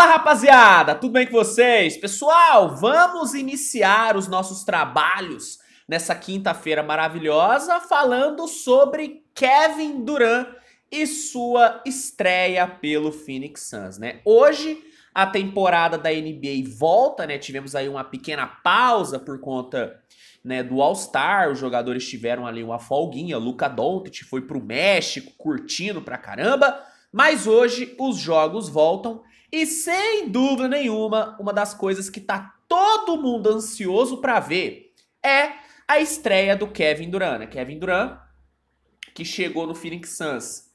Fala rapaziada, tudo bem com vocês? Pessoal, vamos iniciar os nossos trabalhos nessa quinta-feira maravilhosa falando sobre Kevin Durant e sua estreia pelo Phoenix Suns, né? Hoje a temporada da NBA volta, né? Tivemos aí uma pequena pausa por conta né, do All-Star, os jogadores tiveram ali uma folguinha, Luca Doncic foi pro México curtindo pra caramba, mas hoje os jogos voltam e sem dúvida nenhuma, uma das coisas que tá todo mundo ansioso para ver é a estreia do Kevin Durant. Né? Kevin Durant, que chegou no Phoenix Suns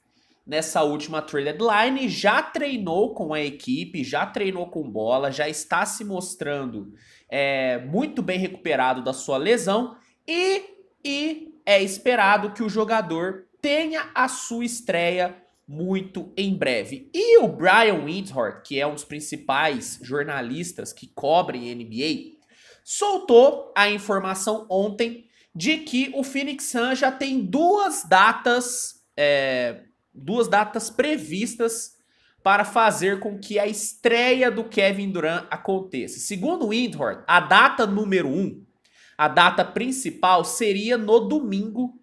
nessa última trade deadline, já treinou com a equipe, já treinou com bola, já está se mostrando é, muito bem recuperado da sua lesão e, e é esperado que o jogador tenha a sua estreia muito em breve. E o Brian Windhorst, que é um dos principais jornalistas que cobrem NBA, soltou a informação ontem de que o Phoenix Suns já tem duas datas, é, duas datas previstas para fazer com que a estreia do Kevin Durant aconteça. Segundo Windhorst, a data número um, a data principal seria no domingo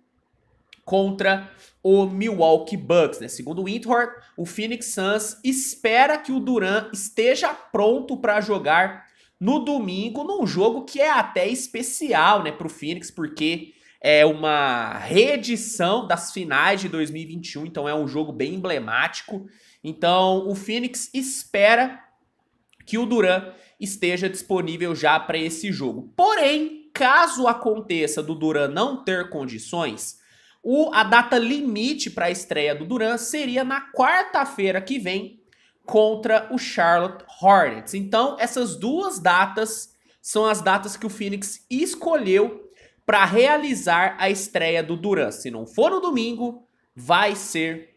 contra o Milwaukee Bucks. Né? Segundo o Windhorst, o Phoenix Suns espera que o Duran esteja pronto para jogar no domingo, num jogo que é até especial né, para o Phoenix, porque é uma reedição das finais de 2021, então é um jogo bem emblemático. Então o Phoenix espera que o Duran esteja disponível já para esse jogo. Porém, caso aconteça do Duran não ter condições, o, a data limite para a estreia do Duran seria na quarta-feira que vem contra o Charlotte Hornets. Então, essas duas datas são as datas que o Phoenix escolheu para realizar a estreia do Duran. Se não for no domingo, vai ser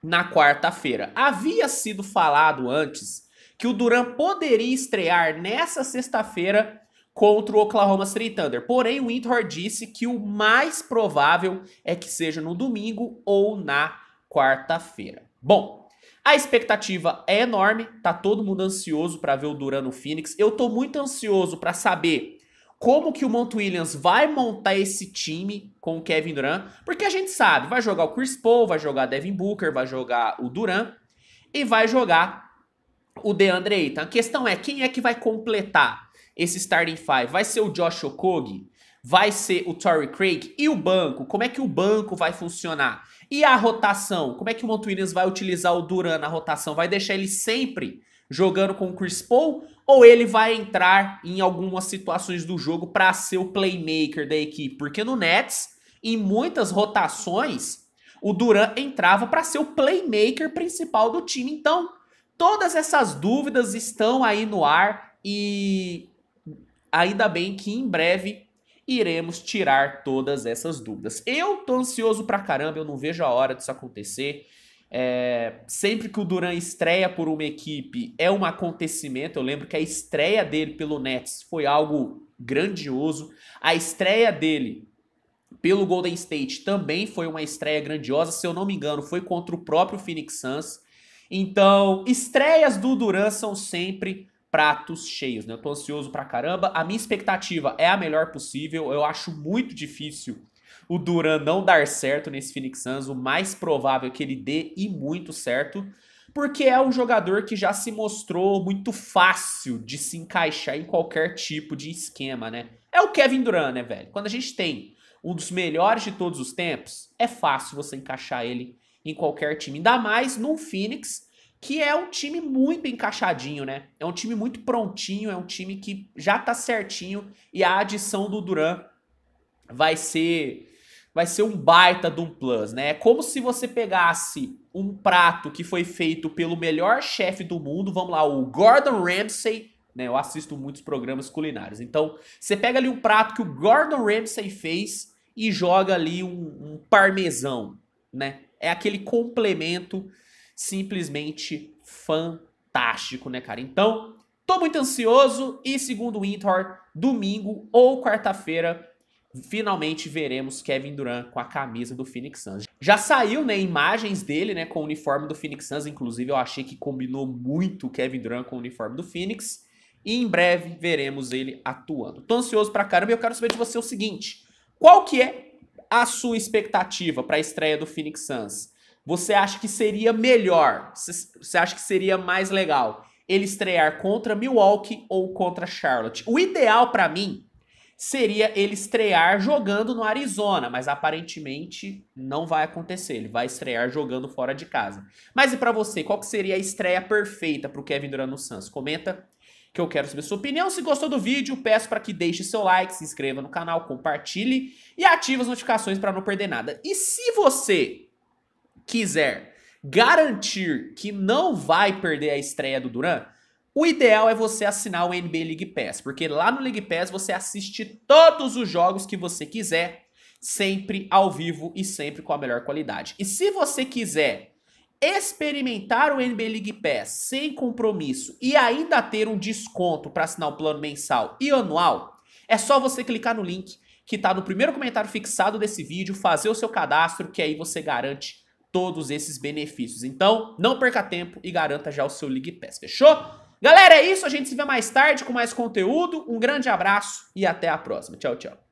na quarta-feira. Havia sido falado antes que o Duran poderia estrear nessa sexta-feira contra o Oklahoma City Thunder. Porém, o Winthor disse que o mais provável é que seja no domingo ou na quarta-feira. Bom, a expectativa é enorme, tá todo mundo ansioso para ver o Duran no Phoenix. Eu tô muito ansioso para saber como que o Mont Williams vai montar esse time com o Kevin Durant, porque a gente sabe, vai jogar o Chris Paul, vai jogar Devin Booker, vai jogar o Durant e vai jogar o DeAndre Ayton. A questão é quem é que vai completar esse starting five? Vai ser o Josh Okogie? Vai ser o Torrey Craig? E o banco? Como é que o banco vai funcionar? E a rotação? Como é que o Monty Williams vai utilizar o Duran na rotação? Vai deixar ele sempre jogando com o Chris Paul? Ou ele vai entrar em algumas situações do jogo para ser o playmaker da equipe? Porque no Nets, em muitas rotações, o Duran entrava para ser o playmaker principal do time. Então, todas essas dúvidas estão aí no ar e Ainda bem que em breve iremos tirar todas essas dúvidas. Eu tô ansioso pra caramba, eu não vejo a hora disso acontecer. É, sempre que o Duran estreia por uma equipe é um acontecimento. Eu lembro que a estreia dele pelo Nets foi algo grandioso. A estreia dele pelo Golden State também foi uma estreia grandiosa. Se eu não me engano, foi contra o próprio Phoenix Suns. Então, estreias do Duran são sempre pratos cheios, né? Eu tô ansioso pra caramba. A minha expectativa é a melhor possível. Eu acho muito difícil o Duran não dar certo nesse Phoenix Suns. O mais provável é que ele dê e muito certo, porque é um jogador que já se mostrou muito fácil de se encaixar em qualquer tipo de esquema, né? É o Kevin Durant, né, velho? Quando a gente tem um dos melhores de todos os tempos, é fácil você encaixar ele em qualquer time, ainda mais num Phoenix que é um time muito encaixadinho, né? É um time muito prontinho, é um time que já tá certinho e a adição do Duran vai ser vai ser um baita de um plus, né? É como se você pegasse um prato que foi feito pelo melhor chefe do mundo, vamos lá, o Gordon Ramsay, né? Eu assisto muitos programas culinários. Então, você pega ali um prato que o Gordon Ramsay fez e joga ali um, um parmesão, né? É aquele complemento simplesmente fantástico, né, cara? Então, tô muito ansioso e segundo o Intor, domingo ou quarta-feira, finalmente veremos Kevin Durant com a camisa do Phoenix Suns. Já saiu, né, imagens dele, né, com o uniforme do Phoenix Suns, inclusive eu achei que combinou muito o Kevin Durant com o uniforme do Phoenix. E em breve veremos ele atuando. Tô ansioso pra caramba e eu quero saber de você o seguinte: qual que é a sua expectativa para a estreia do Phoenix Suns? você acha que seria melhor? Você acha que seria mais legal ele estrear contra Milwaukee ou contra Charlotte? O ideal para mim seria ele estrear jogando no Arizona, mas aparentemente não vai acontecer. Ele vai estrear jogando fora de casa. Mas e para você, qual que seria a estreia perfeita para o Kevin Durant no Suns? Comenta que eu quero saber sua opinião. Se gostou do vídeo, peço para que deixe seu like, se inscreva no canal, compartilhe e ative as notificações para não perder nada. E se você quiser garantir que não vai perder a estreia do Duran, o ideal é você assinar o NBA League Pass, porque lá no League Pass você assiste todos os jogos que você quiser, sempre ao vivo e sempre com a melhor qualidade. E se você quiser experimentar o NBA League Pass sem compromisso e ainda ter um desconto para assinar o plano mensal e anual, é só você clicar no link que está no primeiro comentário fixado desse vídeo, fazer o seu cadastro, que aí você garante todos esses benefícios. Então, não perca tempo e garanta já o seu League Pass, fechou? Galera, é isso. A gente se vê mais tarde com mais conteúdo. Um grande abraço e até a próxima. Tchau, tchau.